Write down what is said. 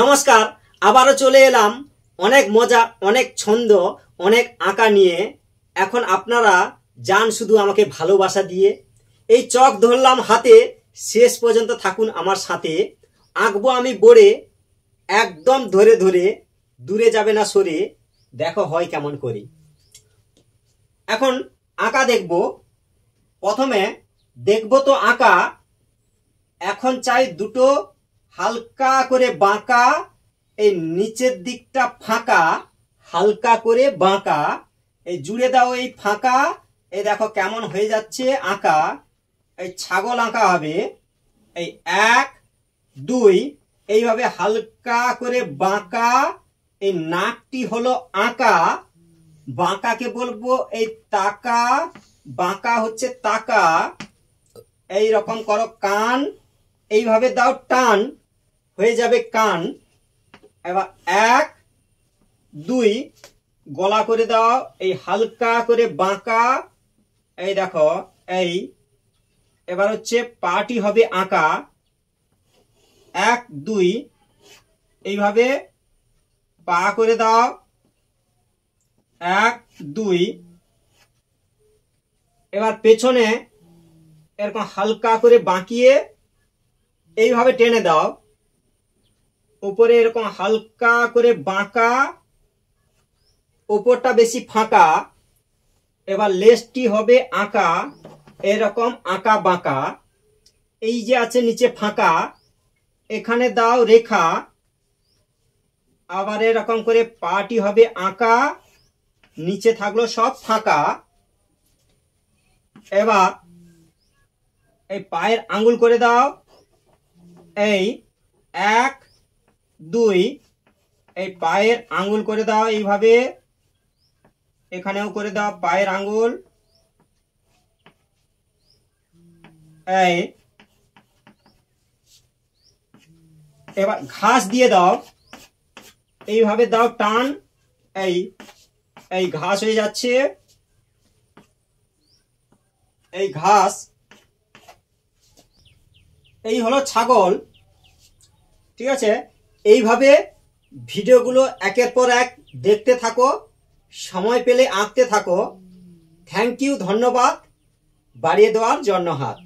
নমস্কার আবারও চলে এলাম অনেক মজা অনেক ছন্দ অনেক আঁকা নিয়ে এখন আপনারা যান শুধু আমাকে ভালোবাসা দিয়ে এই চক ধরলাম হাতে শেষ পর্যন্ত থাকুন আমার সাথে আঁকবো আমি বড়ে একদম ধরে ধরে দূরে যাবে না সরে দেখো হয় কেমন করে এখন আঁকা দেখব প্রথমে দেখব তো আঁকা এখন চাই দুটো হালকা করে বাঁকা এই নিচের দিকটা ফাঁকা হালকা করে বাঁকা এই জুড়ে দাও এই ফাঁকা এই দেখো কেমন হয়ে যাচ্ছে আঁকা এই ছাগল আঁকা হবে এই এক দুই এইভাবে হালকা করে বাঁকা এই নাকটি হলো আঁকা বাঁকাকে বলবো এই তাকা বাঁকা হচ্ছে তাকা এই রকম করো কান এইভাবে দাও টান হয়ে যাবে কান এবার এক দুই গলা করে দাও এই হালকা করে বাঁকা এই দেখো এই এবার হচ্ছে পাটি হবে আঁকা এক দুই এইভাবে পা করে দাও এক দুই এবার পেছনে এরকম হালকা করে বাঁকিয়ে এইভাবে টেনে দাও ওপরে এরকম হালকা করে বাঁকা ওপরটা বেশি ফাঁকা এবার লেসটি হবে আঁকা এরকম আঁকা বাঁকা এই যে আছে নিচে ফাঁকা এখানে দাও রেখা আবার এরকম করে পাটি হবে আঁকা নিচে থাকলো সব ফাঁকা এবার এই পায়ের আঙ্গুল করে দাও এই এক দুই এই পায়ের আঙ্গুল করে দাও এইভাবে এখানেও করে দাও পায়ের আঙ্গুল এই এবার ঘাস দিয়ে দাও এইভাবে দাও টান এই এই ঘাস হয়ে যাচ্ছে এই ঘাস এই হলো ছাগল ঠিক আছে এইভাবে ভিডিওগুলো একের পর এক দেখতে থাকো সময় পেলে আঁকতে থাকো থ্যাংক ইউ ধন্যবাদ বাড়িয়ে দেওয়ার জন্য হাত